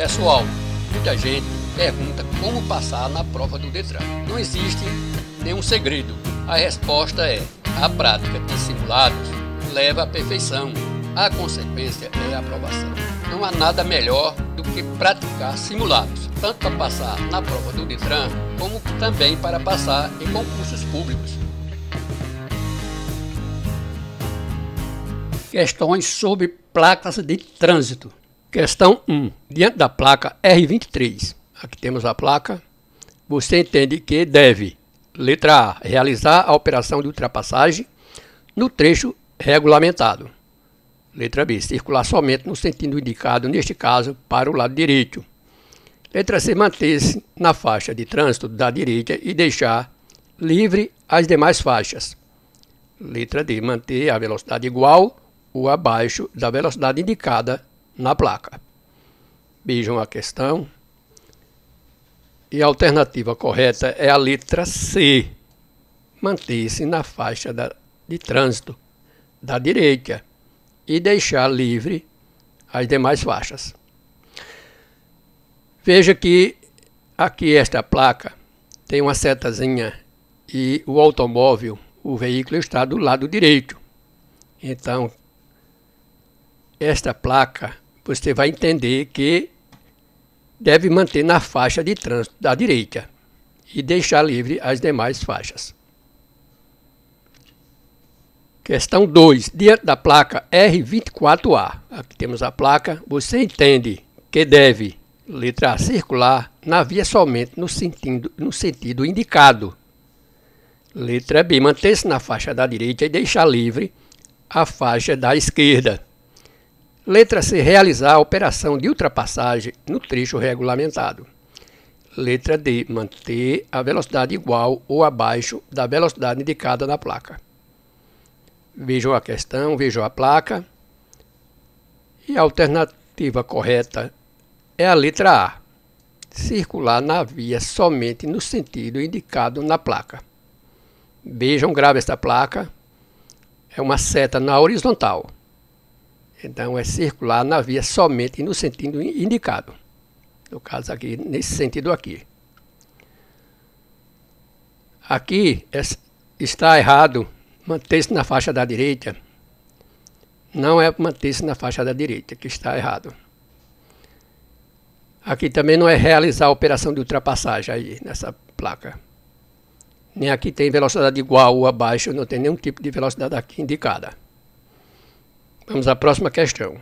Pessoal, muita gente pergunta como passar na prova do Detran. Não existe nenhum segredo. A resposta é: a prática de simulados leva à perfeição. A consequência é a aprovação. Não há nada melhor do que praticar simulados, tanto para passar na prova do Detran, como também para passar em concursos públicos. Questões sobre placas de trânsito. Questão 1. Diante da placa R23, aqui temos a placa, você entende que deve, letra A, realizar a operação de ultrapassagem no trecho regulamentado. Letra B, circular somente no sentido indicado, neste caso, para o lado direito. Letra C, manter-se na faixa de trânsito da direita e deixar livre as demais faixas. Letra D, manter a velocidade igual ou abaixo da velocidade indicada na placa. Vejam a questão. E a alternativa correta é a letra C. Manter-se na faixa da, de trânsito da direita e deixar livre as demais faixas. Veja que aqui esta placa tem uma setazinha e o automóvel, o veículo está do lado direito. Então, esta placa você vai entender que deve manter na faixa de trânsito da direita e deixar livre as demais faixas. Questão 2. Diante da placa R24A, aqui temos a placa, você entende que deve, letra A, circular na via somente no sentido, no sentido indicado. Letra B, manter-se na faixa da direita e deixar livre a faixa da esquerda. Letra C. Realizar a operação de ultrapassagem no trecho regulamentado. Letra D. Manter a velocidade igual ou abaixo da velocidade indicada na placa. Vejam a questão, vejam a placa. E a alternativa correta é a letra A. Circular na via somente no sentido indicado na placa. Vejam, grave esta placa. É uma seta na horizontal. Então, é circular na via somente no sentido indicado. No caso aqui, nesse sentido aqui. Aqui é está errado manter-se na faixa da direita. Não é manter-se na faixa da direita que está errado. Aqui também não é realizar a operação de ultrapassagem aí nessa placa. Nem aqui tem velocidade igual ou abaixo, não tem nenhum tipo de velocidade aqui indicada. Vamos à próxima questão.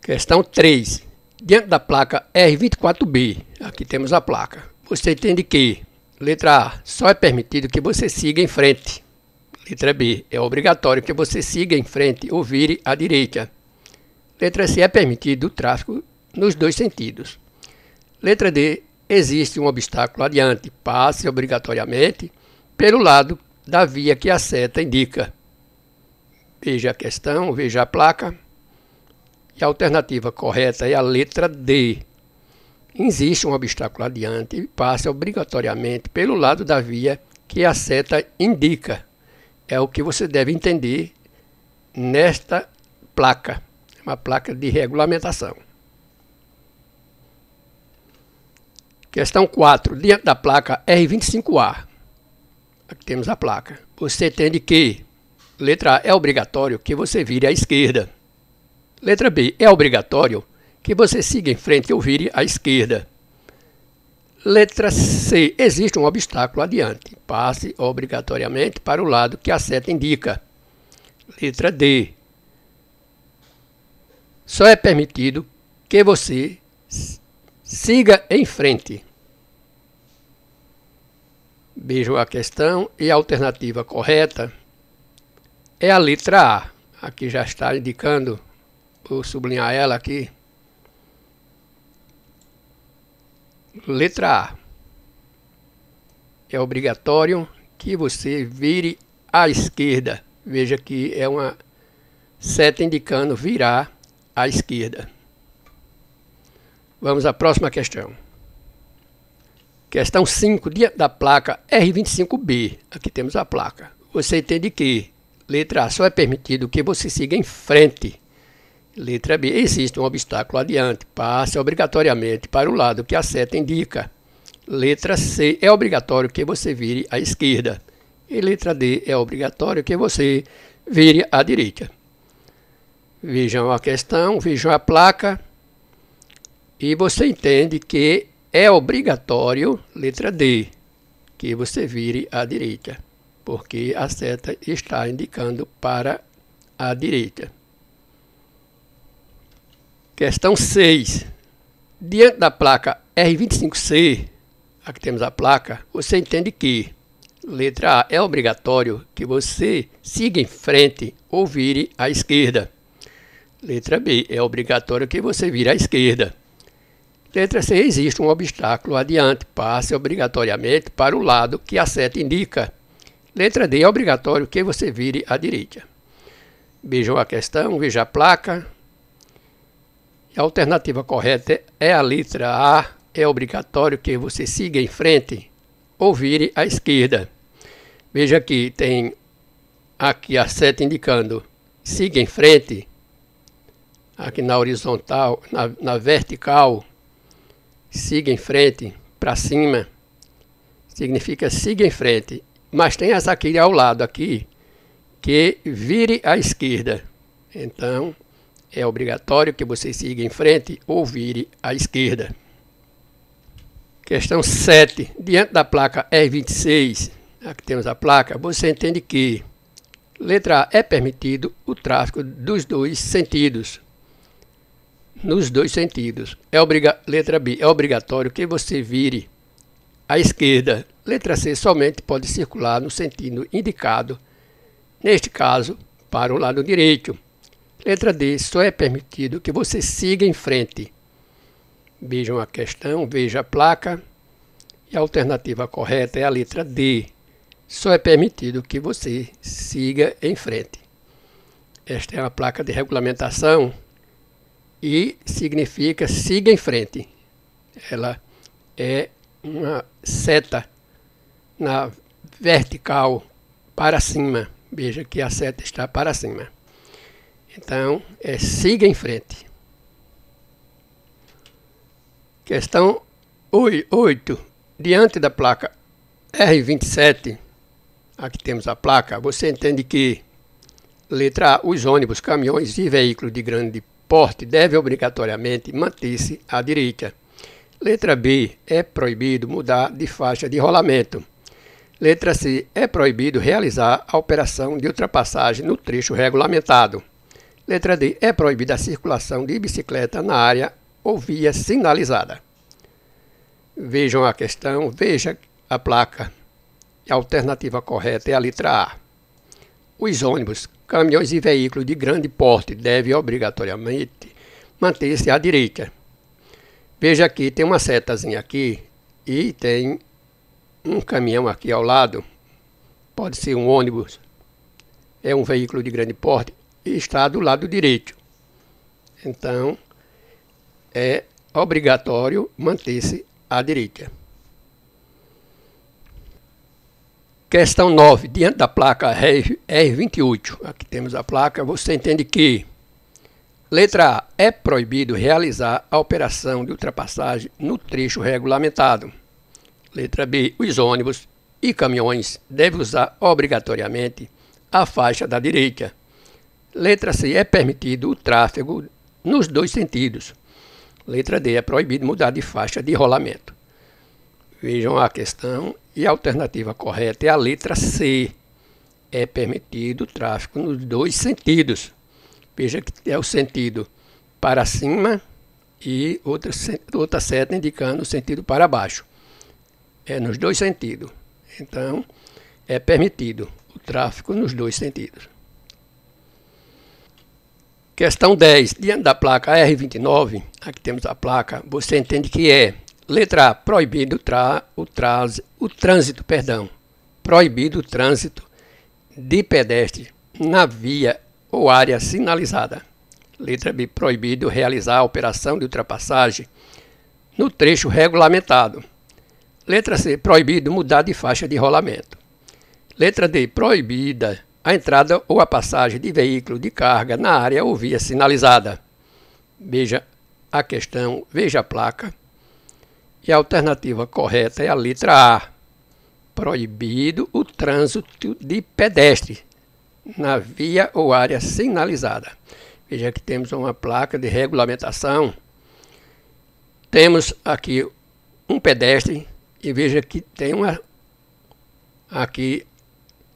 Questão 3. Diante da placa R24B, aqui temos a placa, você entende que, letra A, só é permitido que você siga em frente. Letra B, é obrigatório que você siga em frente ou vire à direita. Letra C, é permitido o tráfego nos dois sentidos. Letra D, existe um obstáculo adiante, passe obrigatoriamente pelo lado da via que a seta indica. Veja a questão, veja a placa. E a alternativa correta é a letra D. Existe um obstáculo adiante e passa obrigatoriamente pelo lado da via que a seta indica. É o que você deve entender nesta placa. É uma placa de regulamentação. Questão 4. Diante da placa R25A, aqui temos a placa, você entende que Letra A. É obrigatório que você vire à esquerda. Letra B. É obrigatório que você siga em frente ou vire à esquerda. Letra C. Existe um obstáculo adiante. Passe obrigatoriamente para o lado que a seta indica. Letra D. Só é permitido que você siga em frente. Vejo a questão e a alternativa correta é a letra A. Aqui já está indicando, vou sublinhar ela aqui. Letra A. É obrigatório que você vire à esquerda. Veja que é uma seta indicando virar à esquerda. Vamos à próxima questão. Questão 5 da placa R25B. Aqui temos a placa. Você entende que Letra A. Só é permitido que você siga em frente. Letra B. Existe um obstáculo adiante. Passe obrigatoriamente para o lado que a seta indica. Letra C. É obrigatório que você vire à esquerda. E letra D. É obrigatório que você vire à direita. Vejam a questão, vejam a placa. E você entende que é obrigatório, letra D, que você vire à direita porque a seta está indicando para a direita. Questão 6. Diante da placa R25C, aqui temos a placa, você entende que, letra A, é obrigatório que você siga em frente ou vire à esquerda. Letra B, é obrigatório que você vire à esquerda. Letra C, existe um obstáculo adiante, passe obrigatoriamente para o lado que a seta indica Letra D. É obrigatório que você vire à direita. Vejam a questão, veja a placa. A alternativa correta é a letra A. É obrigatório que você siga em frente ou vire à esquerda. Veja que tem aqui a seta indicando siga em frente, aqui na horizontal, na, na vertical, siga em frente, para cima, significa siga em frente. Mas tem essa aqui ao lado aqui, que vire à esquerda. Então, é obrigatório que você siga em frente ou vire à esquerda. Questão 7. Diante da placa r 26 aqui temos a placa, você entende que letra A é permitido o tráfego dos dois sentidos. Nos dois sentidos. É obriga letra B é obrigatório que você vire à esquerda, letra C somente pode circular no sentido indicado, neste caso, para o lado direito. Letra D, só é permitido que você siga em frente. Vejam a questão, veja a placa. E a alternativa correta é a letra D. Só é permitido que você siga em frente. Esta é uma placa de regulamentação e significa siga em frente. Ela é uma seta na vertical para cima. Veja que a seta está para cima. Então, é siga em frente. Questão 8. Diante da placa R27, aqui temos a placa, você entende que, letra A, os ônibus, caminhões e veículos de grande porte devem obrigatoriamente manter-se à direita. Letra B. É proibido mudar de faixa de rolamento. Letra C. É proibido realizar a operação de ultrapassagem no trecho regulamentado. Letra D. É proibida a circulação de bicicleta na área ou via sinalizada. Vejam a questão, veja a placa. A alternativa correta é a letra A. Os ônibus, caminhões e veículos de grande porte devem obrigatoriamente manter-se à direita. Veja aqui, tem uma setazinha aqui e tem um caminhão aqui ao lado. Pode ser um ônibus. É um veículo de grande porte e está do lado direito. Então, é obrigatório manter-se à direita. Questão 9. Diante da placa R28, aqui temos a placa, você entende que Letra A. É proibido realizar a operação de ultrapassagem no trecho regulamentado. Letra B. Os ônibus e caminhões devem usar obrigatoriamente a faixa da direita. Letra C. É permitido o tráfego nos dois sentidos. Letra D. É proibido mudar de faixa de rolamento. Vejam a questão e a alternativa correta é a letra C. É permitido o tráfego nos dois sentidos. Veja que é o sentido para cima e outra, outra seta indicando o sentido para baixo. É nos dois sentidos. Então, é permitido o tráfego nos dois sentidos. Questão 10. Diante da placa R29, aqui temos a placa, você entende que é, letra A, proibido tra, o, tra, o trânsito, perdão, proibido o trânsito de pedestre na via ou área sinalizada. Letra B. Proibido realizar a operação de ultrapassagem no trecho regulamentado. Letra C. Proibido mudar de faixa de rolamento. Letra D. Proibida a entrada ou a passagem de veículo de carga na área ou via sinalizada. Veja a questão, veja a placa. E a alternativa correta é a letra A. Proibido o trânsito de pedestre na via ou área sinalizada. Veja que temos uma placa de regulamentação. Temos aqui um pedestre e veja que tem uma aqui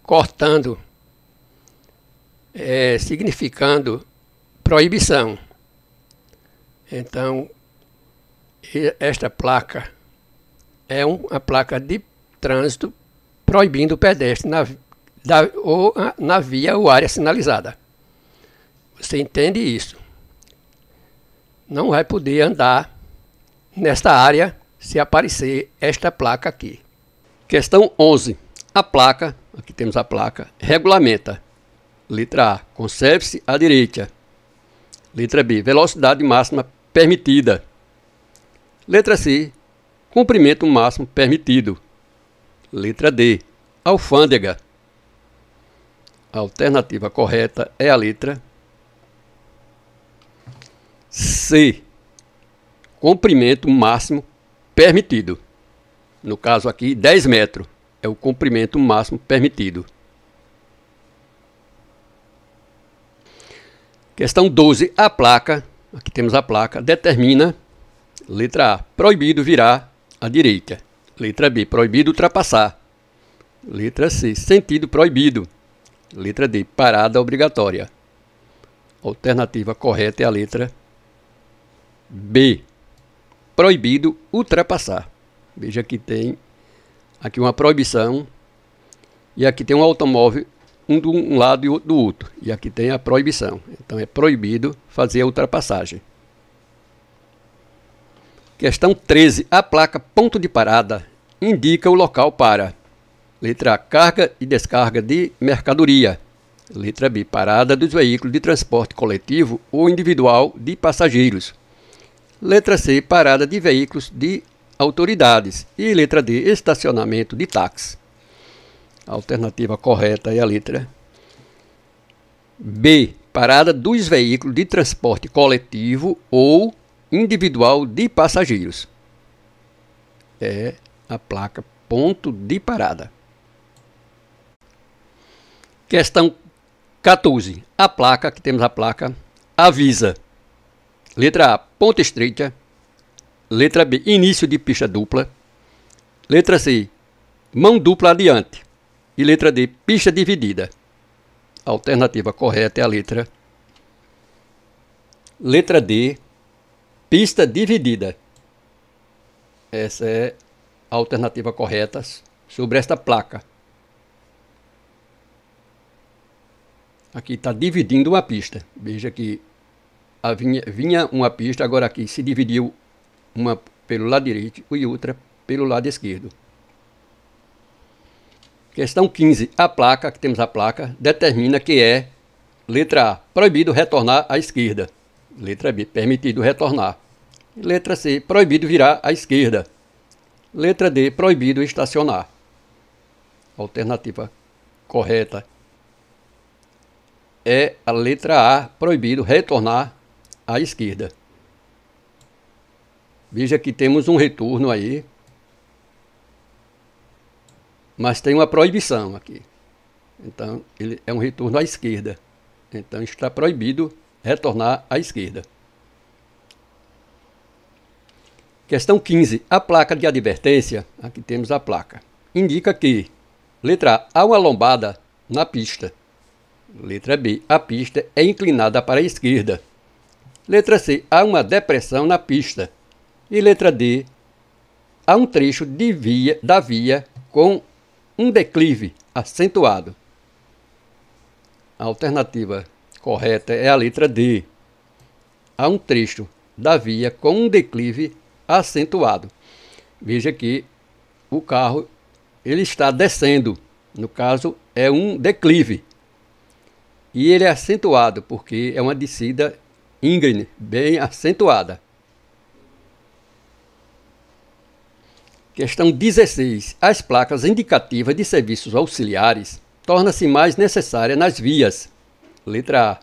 cortando, é, significando proibição. Então, esta placa é uma placa de trânsito proibindo o pedestre na da, ou na via ou área é sinalizada. Você entende isso? Não vai poder andar nesta área se aparecer esta placa aqui. Questão 11. A placa, aqui temos a placa, regulamenta. Letra A. Conserve-se à direita. Letra B. Velocidade máxima permitida. Letra C. Comprimento máximo permitido. Letra D. Alfândega. A alternativa correta é a letra C. Comprimento máximo permitido. No caso aqui, 10 metros é o comprimento máximo permitido. Questão 12. A placa, aqui temos a placa, determina, letra A, proibido virar à direita. Letra B, proibido ultrapassar. Letra C, sentido proibido. Letra D. Parada obrigatória. Alternativa correta é a letra B. Proibido ultrapassar. Veja que tem aqui uma proibição e aqui tem um automóvel um do um lado e outro do outro. E aqui tem a proibição. Então é proibido fazer a ultrapassagem. Questão 13. A placa ponto de parada indica o local para Letra A, carga e descarga de mercadoria. Letra B, parada dos veículos de transporte coletivo ou individual de passageiros. Letra C, parada de veículos de autoridades. E letra D, estacionamento de táxi. A alternativa correta é a letra B, parada dos veículos de transporte coletivo ou individual de passageiros. É a placa ponto de parada. Questão 14. A placa, que temos a placa, avisa. Letra A, ponta estreita. Letra B, início de pista dupla. Letra C, mão dupla adiante. E letra D, pista dividida. A alternativa correta é a letra Letra D, pista dividida. Essa é a alternativa correta sobre esta placa. Aqui está dividindo uma pista. Veja que vinha, vinha uma pista, agora aqui se dividiu uma pelo lado direito e outra pelo lado esquerdo. Questão 15. A placa, que temos a placa, determina que é, letra A, proibido retornar à esquerda. Letra B, permitido retornar. Letra C, proibido virar à esquerda. Letra D, proibido estacionar. Alternativa correta é a letra A, proibido retornar à esquerda. Veja que temos um retorno aí, mas tem uma proibição aqui. Então, ele é um retorno à esquerda. Então, está proibido retornar à esquerda. Questão 15. A placa de advertência, aqui temos a placa, indica que, letra A, há uma lombada na pista. Letra B. A pista é inclinada para a esquerda. Letra C. Há uma depressão na pista. E letra D. Há um trecho de via, da via com um declive acentuado. A alternativa correta é a letra D. Há um trecho da via com um declive acentuado. Veja que o carro ele está descendo. No caso, é um declive. E ele é acentuado, porque é uma descida íngreme, bem acentuada. Questão 16. As placas indicativas de serviços auxiliares tornam se mais necessárias nas vias. Letra A.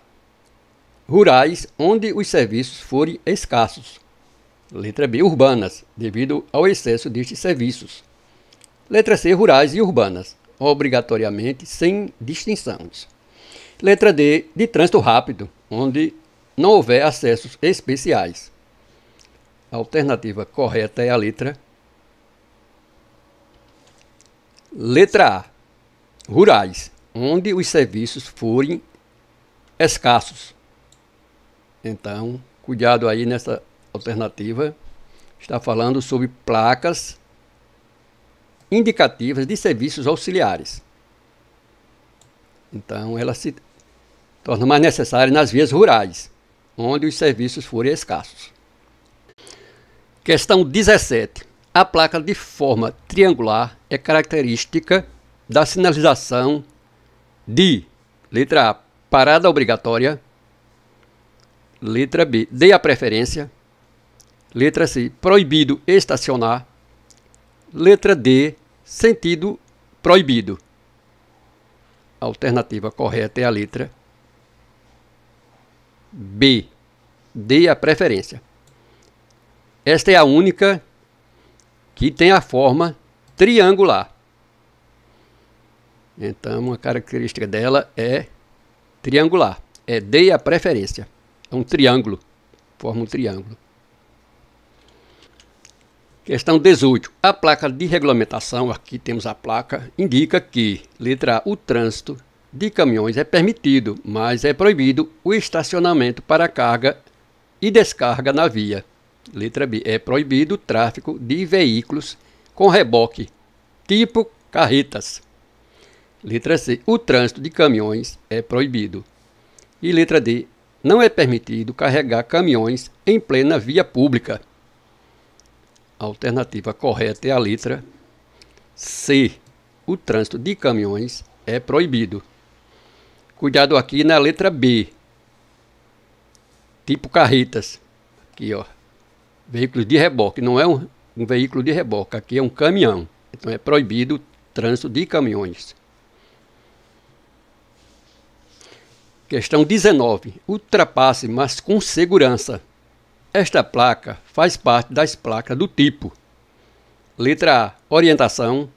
Rurais, onde os serviços forem escassos. Letra B. Urbanas, devido ao excesso destes serviços. Letra C. Rurais e urbanas, obrigatoriamente sem distinções. Letra D, de trânsito rápido, onde não houver acessos especiais. A alternativa correta é a letra Letra A. Rurais, onde os serviços forem escassos. Então, cuidado aí nessa alternativa. Está falando sobre placas indicativas de serviços auxiliares. Então, ela se torna mais necessária nas vias rurais, onde os serviços forem escassos. Questão 17. A placa de forma triangular é característica da sinalização de letra A, parada obrigatória, letra B, dê a preferência, letra C, proibido estacionar, letra D, sentido proibido. A alternativa correta é a letra B. Dê a preferência. Esta é a única que tem a forma triangular. Então, uma característica dela é triangular. É dê a preferência. É um triângulo. Forma um triângulo. Questão 18. A placa de regulamentação, aqui temos a placa, indica que, letra A, o trânsito de caminhões é permitido, mas é proibido o estacionamento para carga e descarga na via. Letra B. É proibido o tráfego de veículos com reboque, tipo carretas. Letra C. O trânsito de caminhões é proibido. E letra D. Não é permitido carregar caminhões em plena via pública. A alternativa correta é a letra C. O trânsito de caminhões é proibido. Cuidado aqui na letra B. Tipo carretas. Aqui, ó. Veículos de reboque. Não é um, um veículo de reboque. Aqui é um caminhão. Então é proibido o trânsito de caminhões. Questão 19. Ultrapasse, mas com segurança. Esta placa faz parte das placas do tipo: letra A, orientação,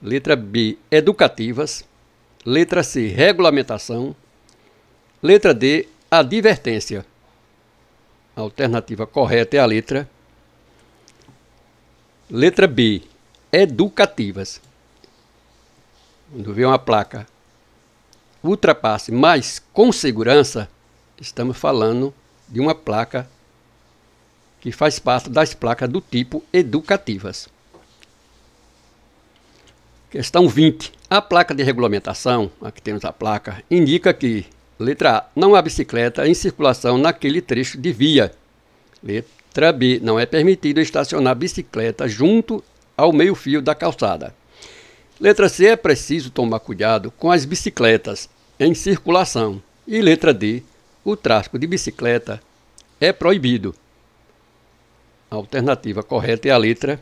letra B, educativas, Letra C, regulamentação. Letra D, advertência. A alternativa correta é a letra. Letra B, educativas. Quando vê uma placa ultrapasse, mas com segurança, estamos falando de uma placa que faz parte das placas do tipo educativas. Questão 20. A placa de regulamentação, aqui temos a placa, indica que, letra A, não há bicicleta em circulação naquele trecho de via. Letra B, não é permitido estacionar bicicleta junto ao meio-fio da calçada. Letra C, é preciso tomar cuidado com as bicicletas em circulação. E letra D, o tráfico de bicicleta é proibido. A alternativa correta é a letra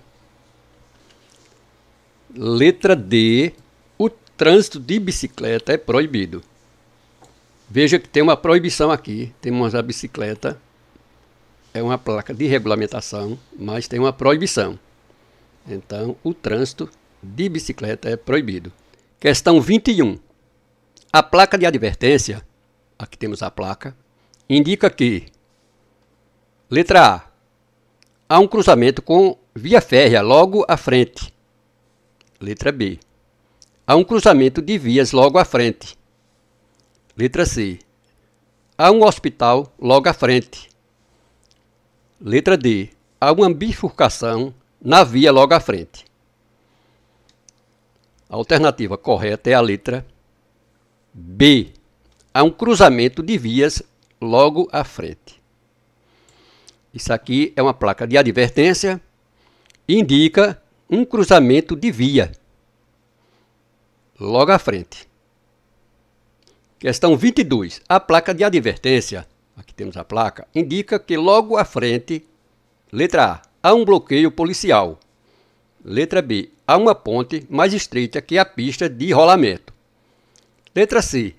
Letra D. O trânsito de bicicleta é proibido. Veja que tem uma proibição aqui. Temos a bicicleta. É uma placa de regulamentação, mas tem uma proibição. Então, o trânsito de bicicleta é proibido. Questão 21. A placa de advertência, aqui temos a placa, indica que letra A. Há um cruzamento com via férrea logo à frente. Letra B. Há um cruzamento de vias logo à frente. Letra C. Há um hospital logo à frente. Letra D. Há uma bifurcação na via logo à frente. A alternativa correta é a letra B. Há um cruzamento de vias logo à frente. Isso aqui é uma placa de advertência indica um cruzamento de via. Logo à frente. Questão 22. A placa de advertência, aqui temos a placa, indica que logo à frente, letra A, há um bloqueio policial. Letra B, há uma ponte mais estreita que a pista de rolamento. Letra C,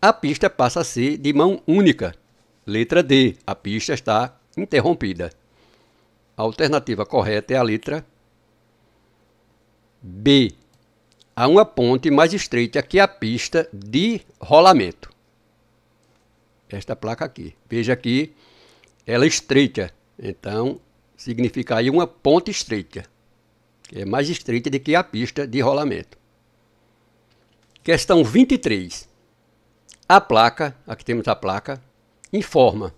a pista passa a ser de mão única. Letra D, a pista está interrompida. A alternativa correta é a letra B. Há uma ponte mais estreita que a pista de rolamento. Esta placa aqui. Veja aqui, ela é estreita. Então, significa aí uma ponte estreita. Que é mais estreita do que a pista de rolamento. Questão 23. A placa, aqui temos a placa, informa.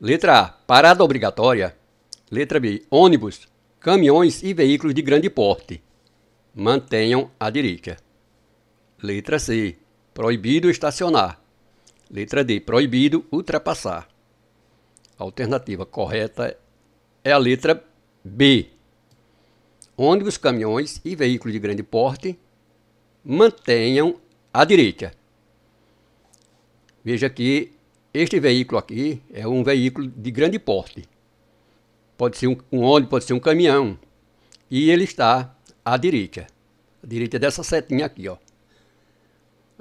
Letra A, parada obrigatória. Letra B, ônibus caminhões e veículos de grande porte. Mantenham a direita. Letra C. Proibido estacionar. Letra D. Proibido ultrapassar. A alternativa correta é a letra B. Ônibus, caminhões e veículos de grande porte mantenham a direita. Veja que este veículo aqui é um veículo de grande porte. Pode ser um, um ônibus, pode ser um caminhão. E ele está à direita. À direita dessa setinha aqui, ó.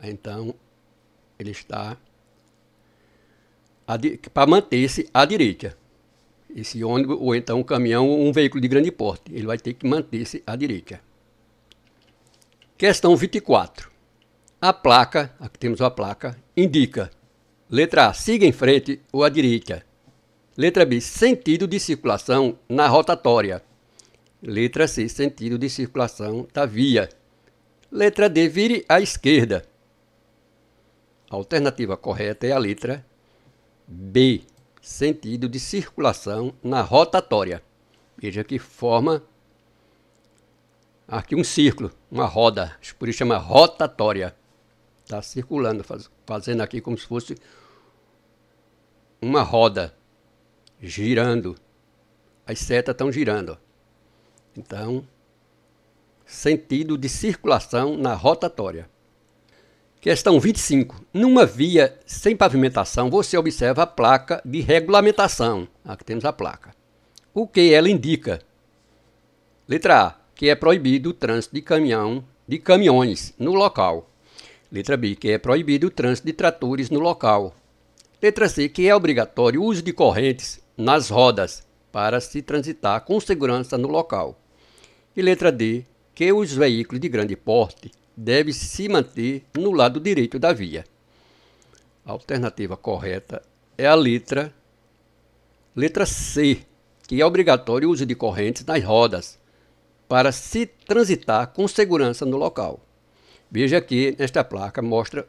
Então, ele está para manter-se à direita. Esse ônibus, ou então um caminhão, ou um veículo de grande porte. Ele vai ter que manter-se à direita. Questão 24. A placa, aqui temos a placa, indica. Letra A, siga em frente ou à direita. Letra B, sentido de circulação na rotatória. Letra C, sentido de circulação da via. Letra D, vire à esquerda. A alternativa correta é a letra B, sentido de circulação na rotatória. Veja que forma aqui um círculo, uma roda, por isso chama rotatória. Está circulando, faz, fazendo aqui como se fosse uma roda girando. As setas estão girando. Então, sentido de circulação na rotatória. Questão 25. Numa via sem pavimentação, você observa a placa de regulamentação. Aqui temos a placa. O que ela indica? Letra A, que é proibido o trânsito de caminhão, de caminhões no local. Letra B, que é proibido o trânsito de tratores no local. Letra C, que é obrigatório o uso de correntes nas rodas para se transitar com segurança no local. E letra D, que os veículos de grande porte devem se manter no lado direito da via. A alternativa correta é a letra letra C, que é obrigatório o uso de correntes nas rodas para se transitar com segurança no local. Veja que nesta placa mostra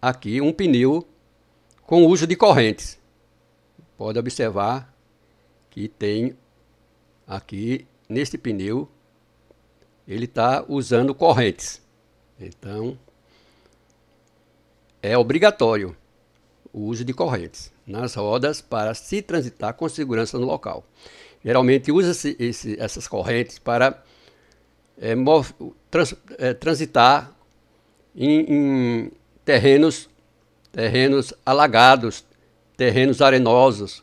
aqui um pneu com uso de correntes pode observar que tem aqui neste pneu, ele está usando correntes. Então, é obrigatório o uso de correntes nas rodas para se transitar com segurança no local. Geralmente usa-se essas correntes para é, mov, trans, é, transitar em, em, terrenos, terrenos alagados, terrenos arenosos,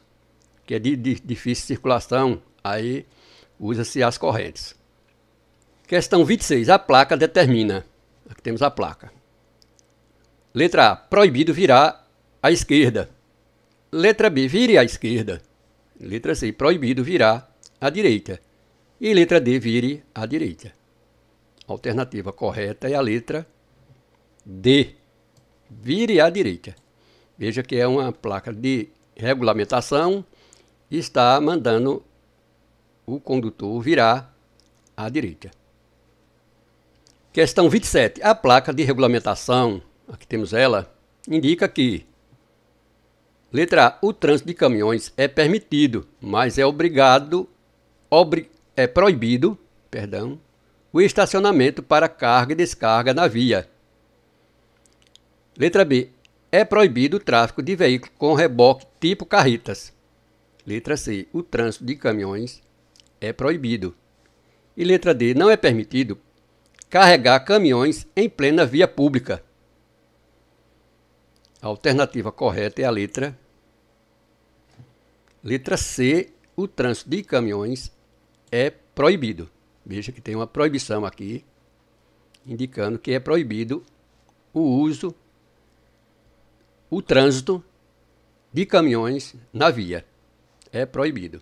que é de, de difícil circulação, aí usa-se as correntes. Questão 26. A placa determina. Aqui temos a placa. Letra A. Proibido virar à esquerda. Letra B. Vire à esquerda. Letra C. Proibido virar à direita. E letra D. Vire à direita. A alternativa correta é a letra D. Vire à direita. Veja que é uma placa de regulamentação e está mandando o condutor virar à direita. Questão 27. A placa de regulamentação, aqui temos ela, indica que letra A, o trânsito de caminhões é permitido, mas é obrigado obri, é proibido, perdão, o estacionamento para carga e descarga na via. Letra B, é proibido o tráfico de veículo com reboque tipo carretas. Letra C. O trânsito de caminhões é proibido. E letra D. Não é permitido carregar caminhões em plena via pública. A alternativa correta é a letra Letra C, o trânsito de caminhões é proibido. Veja que tem uma proibição aqui indicando que é proibido o uso o trânsito de caminhões na via. É proibido.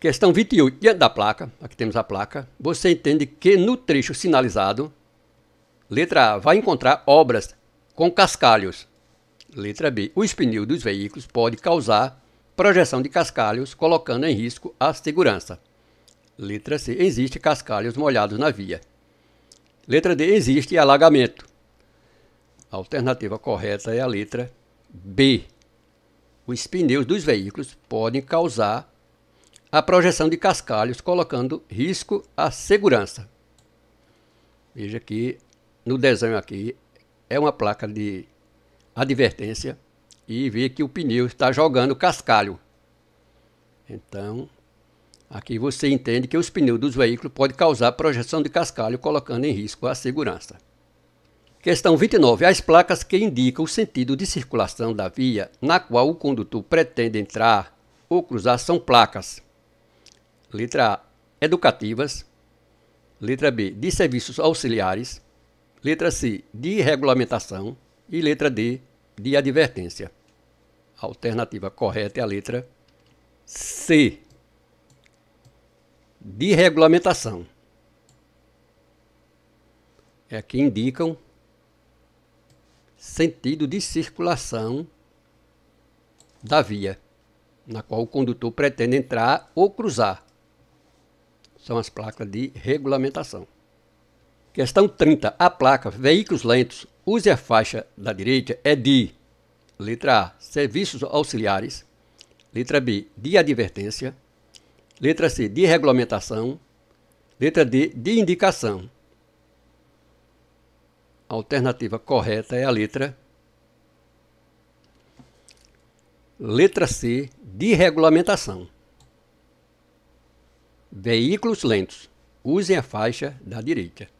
Questão 28. Diante da placa, aqui temos a placa, você entende que no trecho sinalizado, letra A, vai encontrar obras com cascalhos. Letra B, o espinil dos veículos pode causar projeção de cascalhos, colocando em risco a segurança. Letra C, existe cascalhos molhados na via. Letra D, existe alagamento. A alternativa correta é a letra B. Os pneus dos veículos podem causar a projeção de cascalhos, colocando risco à segurança. Veja que no desenho aqui é uma placa de advertência e vê que o pneu está jogando cascalho. Então, aqui você entende que os pneus dos veículos podem causar projeção de cascalho, colocando em risco a segurança. Questão 29. As placas que indicam o sentido de circulação da via na qual o condutor pretende entrar ou cruzar são placas. Letra A. Educativas. Letra B. De serviços auxiliares. Letra C. De regulamentação. E letra D. De advertência. A alternativa correta é a letra C. De regulamentação. É que indicam sentido de circulação da via, na qual o condutor pretende entrar ou cruzar. São as placas de regulamentação. Questão 30. A placa Veículos Lentos, use a faixa da direita, é de letra A, serviços auxiliares, letra B, de advertência, letra C, de regulamentação, letra D, de indicação. A alternativa correta é a letra letra C de regulamentação. Veículos lentos. Usem a faixa da direita.